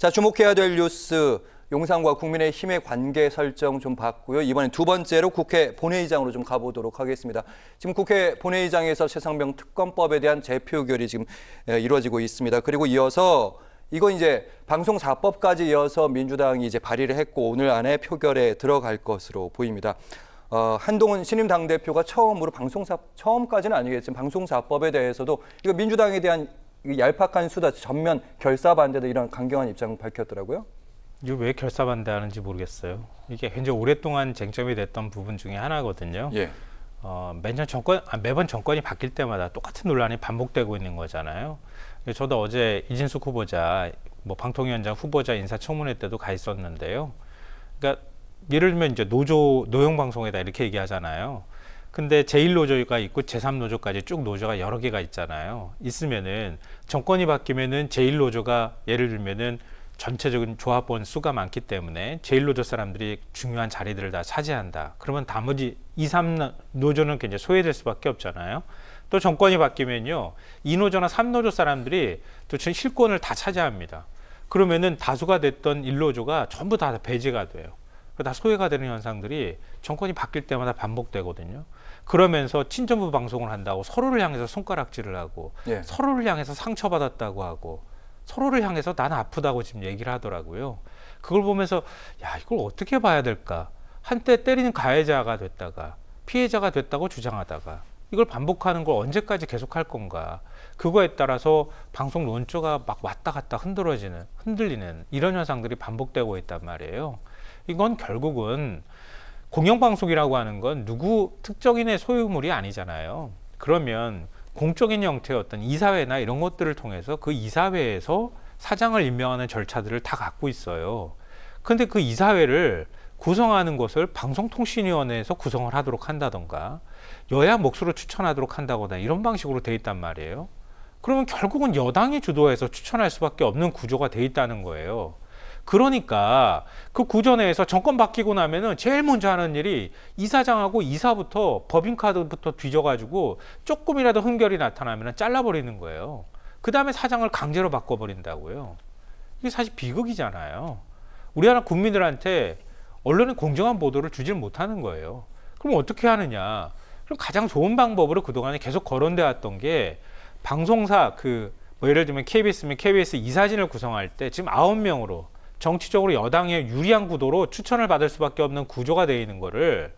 자, 주목해야 될 뉴스 용산과 국민의힘의 관계 설정 좀 봤고요. 이번에두 번째로 국회 본회의장으로 좀 가보도록 하겠습니다. 지금 국회 본회의장에서 최상병 특검법에 대한 재표결이 지금 이루어지고 있습니다. 그리고 이어서 이건 이제 방송사법까지 이어서 민주당이 이제 발의를 했고 오늘 안에 표결에 들어갈 것으로 보입니다. 어, 한동훈 신임 당대표가 처음으로 방송사, 처음까지는 아니겠지만 방송사법에 대해서도 이거 민주당에 대한 얄팍한 수다, 전면 결사 반대도 이런 강경한 입장을 밝혔더라고요. 이거 왜 결사 반대하는지 모르겠어요. 이게 굉장히 오랫동안 쟁점이 됐던 부분 중에 하나거든요. 예. 어, 매년 정권, 아, 매번 정권이 바뀔 때마다 똑같은 논란이 반복되고 있는 거잖아요. 저도 어제 이진숙 후보자, 뭐 방통위원장 후보자 인사청문회 때도 가 있었는데요. 그러니까 예를 들면 이제 노조 노영 방송에다 이렇게 얘기하잖아요. 근데 제1노조가 있고 제3노조까지 쭉 노조가 여러 개가 있잖아요. 있으면은 정권이 바뀌면은 제1노조가 예를 들면은 전체적인 조합원 수가 많기 때문에 제1노조 사람들이 중요한 자리들을 다 차지한다. 그러면 나머지 2, 3노조는 굉장히 소외될 수밖에 없잖아요. 또 정권이 바뀌면요. 2노조나 3노조 사람들이 또 실권을 다 차지합니다. 그러면은 다수가 됐던 1노조가 전부 다 배제가 돼요. 다 소외가 되는 현상들이 정권이 바뀔 때마다 반복되거든요. 그러면서 친정부 방송을 한다고 서로를 향해서 손가락질을 하고 예. 서로를 향해서 상처받았다고 하고 서로를 향해서 난 아프다고 지금 얘기를 하더라고요. 그걸 보면서 야 이걸 어떻게 봐야 될까? 한때 때리는 가해자가 됐다가 피해자가 됐다고 주장하다가 이걸 반복하는 걸 언제까지 계속할 건가? 그거에 따라서 방송 논조가 막 왔다 갔다 흔들어지는 흔들리는 이런 현상들이 반복되고 있단 말이에요. 이건 결국은 공영방송이라고 하는 건 누구 특정인의 소유물이 아니잖아요. 그러면 공적인 형태의 어떤 이사회나 이런 것들을 통해서 그 이사회에서 사장을 임명하는 절차들을 다 갖고 있어요. 근데 그 이사회를 구성하는 것을 방송통신위원회에서 구성을 하도록 한다던가 여야 몫으로 추천하도록 한다거나 이런 방식으로 돼 있단 말이에요. 그러면 결국은 여당이 주도해서 추천할 수밖에 없는 구조가 돼 있다는 거예요. 그러니까 그 구전에서 정권 바뀌고 나면은 제일 먼저 하는 일이 이사장하고 이사부터 법인카드부터 뒤져가지고 조금이라도 흠결이 나타나면은 잘라버리는 거예요. 그 다음에 사장을 강제로 바꿔버린다고요. 이게 사실 비극이잖아요. 우리나라 국민들한테 언론이 공정한 보도를 주질 못하는 거예요. 그럼 어떻게 하느냐? 그럼 가장 좋은 방법으로 그동안에 계속 거론돼 왔던 게 방송사 그 뭐 예를 들면 KBS면 KBS 이사진을 구성할 때 지금 아홉 명으로 정치적으로 여당에 유리한 구도로 추천을 받을 수밖에 없는 구조가 되어 있는 거를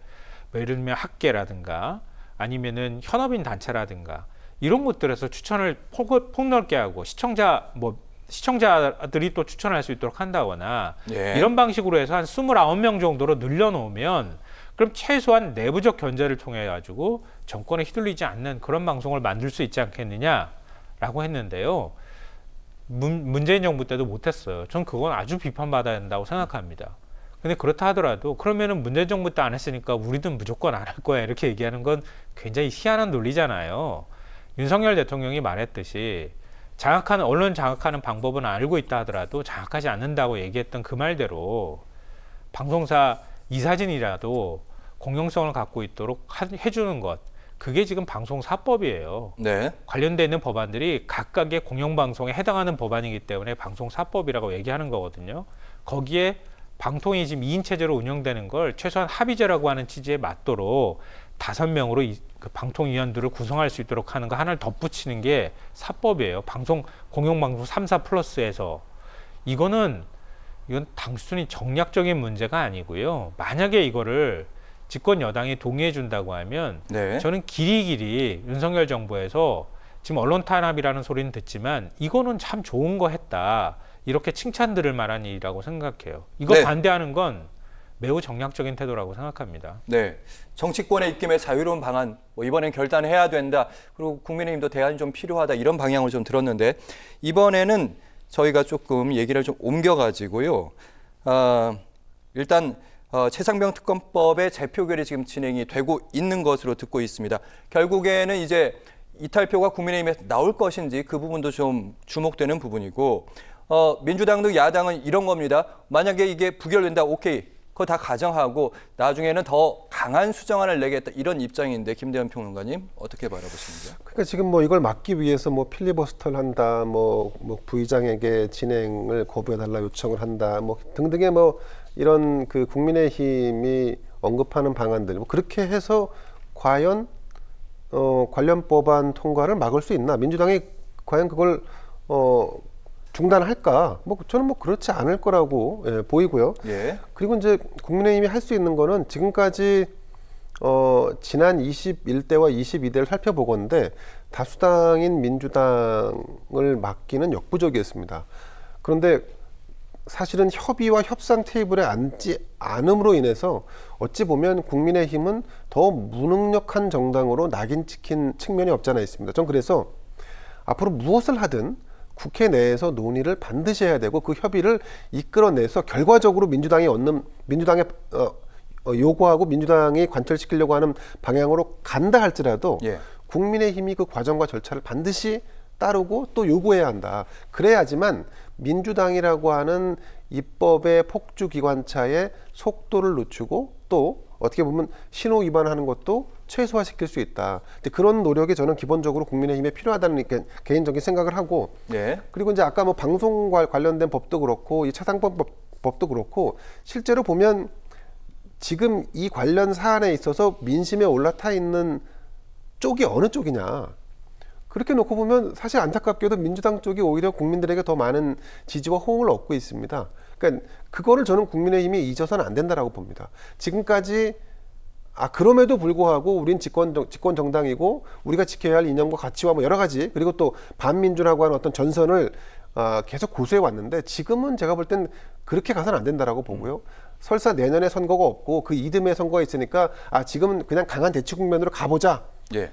뭐 예를 들면 학계라든가 아니면은 현업인 단체라든가 이런 곳들에서 추천을 폭, 폭넓게 하고 시청자 뭐 시청자들이 또 추천할 수 있도록 한다거나 예. 이런 방식으로 해서 한 스물아홉 명 정도로 늘려놓으면 그럼 최소한 내부적 견제를 통해 가지고 정권에 휘둘리지 않는 그런 방송을 만들 수 있지 않겠느냐라고 했는데요. 문, 재인 정부 때도 못했어요. 전 그건 아주 비판받아야 된다고 생각합니다. 근데 그렇다 하더라도 그러면은 문재인 정부 때 안 했으니까 우리는 무조건 안 할 거야 이렇게 얘기하는 건 굉장히 희한한 논리잖아요. 윤석열 대통령이 말했듯이 장악하는 언론 장악하는 방법은 알고 있다 하더라도 장악하지 않는다고 얘기했던 그 말대로 방송사 이사진이라도 공영성을 갖고 있도록 해주는 것 그게 지금 방송사법이에요. 네. 관련돼 있는 법안들이 각각의 공영방송에 해당하는 법안이기 때문에 방송사법이라고 얘기하는 거거든요. 거기에 방통위 지금 2인 체제로 운영되는 걸 최소한 합의제라고 하는 취지에 맞도록 다섯 명으로 그 방통위원들을 구성할 수 있도록 하는 거 하나를 덧붙이는 게 사법이에요. 방송 공영방송 3사 플러스에서 이거는 이건 단순히 정략적인 문제가 아니고요. 만약에 이거를 집권 여당이 동의해 준다고 하면 네. 저는 길이길이 윤석열 정부에서 지금 언론 탄압이라는 소리는 듣지만 이거는 참 좋은 거 했다. 이렇게 칭찬 들을 만한 일이라고 생각해요. 이거 네. 반대하는 건 매우 정략적인 태도라고 생각합니다. 네. 정치권의 입김에 자유로운 방안, 뭐 이번엔 결단해야 된다. 그리고 국민의힘도 대안이 좀 필요하다. 이런 방향을 좀 들었는데 이번에는 저희가 조금 얘기를 좀 옮겨가지고요. 아, 일단 어, 최상병 특검법의 재표결이 지금 진행이 되고 있는 것으로 듣고 있습니다. 결국에는 이제 이탈표가 국민의힘에서 나올 것인지 그 부분도 좀 주목되는 부분이고 어, 민주당 도 야당은 이런 겁니다. 만약에 이게 부결된다, 오케이. 그거 다 가정하고 나중에는 더 강한 수정안을 내겠다 이런 입장인데 김대현 평론가님 어떻게 바라보십니까? 그러니까 지금 뭐 이걸 막기 위해서 뭐 필리버스터를 한다, 뭐, 뭐 부의장에게 진행을 거부해달라 요청을 한다, 뭐 등등의 뭐 이런 그 국민의힘이 언급하는 방안들 뭐 그렇게 해서 과연 어, 관련 법안 통과를 막을 수 있나 민주당이 과연 그걸 어, 중단할까 뭐 저는 뭐 그렇지 않을 거라고 예, 보이고요. 예. 그리고 이제 국민의힘이 할 수 있는 거는 지금까지 어, 지난 21대와 22대를 살펴보건데 다수당인 민주당을 막기는 역부족이었습니다. 그런데 사실은 협의와 협상 테이블에 앉지 않음으로 인해서 어찌 보면 국민의힘은 더 무능력한 정당으로 낙인 찍힌 측면이 없지 않아 있습니다. 전 그래서 앞으로 무엇을 하든 국회 내에서 논의를 반드시 해야 되고 그 협의를 이끌어내서 결과적으로 민주당이 얻는 민주당의 어, 어 요구하고 민주당이 관철시키려고 하는 방향으로 간다 할지라도 예. 국민의힘이 그 과정과 절차를 반드시 따르고 또 요구해야 한다. 그래야지만 민주당이라고 하는 입법의 폭주 기관차의 속도를 늦추고 또 어떻게 보면 신호 위반하는 것도 최소화시킬 수 있다. 그런 노력이 저는 기본적으로 국민의힘에 필요하다는 개인적인 생각을 하고 네. 그리고 이제 아까 뭐 방송과 관련된 법도 그렇고 이 차상법 법도 그렇고 실제로 보면 지금 이 관련 사안에 있어서 민심에 올라타 있는 쪽이 어느 쪽이냐. 그렇게 놓고 보면 사실 안타깝게도 민주당 쪽이 오히려 국민들에게 더 많은 지지와 호응을 얻고 있습니다. 그러니까 그거를 저는 국민의힘이 잊어서는 안 된다라고 봅니다. 지금까지 아 그럼에도 불구하고 우린 집권 집권 정당이고 우리가 지켜야 할 이념과 가치와 뭐 여러 가지 그리고 또 반민주라고 하는 어떤 전선을 아, 계속 고수해 왔는데 지금은 제가 볼 땐 그렇게 가선 안 된다라고 보고요. 설사 내년에 선거가 없고 그 이듬해 선거가 있으니까 아 지금은 그냥 강한 대치 국면으로 가보자. 예.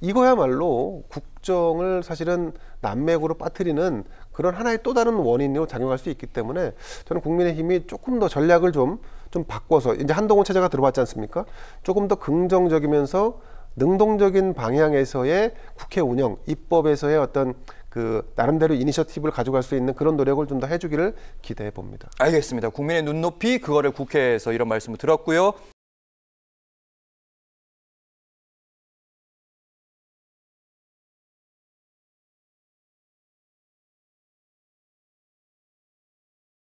이거야말로 국정을 사실은 난맥으로 빠뜨리는 그런 하나의 또 다른 원인으로 작용할 수 있기 때문에 저는 국민의힘이 조금 더 전략을 좀, 좀 바꿔서 이제 한동훈 체제가 들어왔지 않습니까? 조금 더 긍정적이면서 능동적인 방향에서의 국회 운영, 입법에서의 어떤 그 나름대로 이니셔티브를 가져갈 수 있는 그런 노력을 좀 더 해주기를 기대해 봅니다. 알겠습니다. 국민의 눈높이 그거를 국회에서 이런 말씀을 들었고요.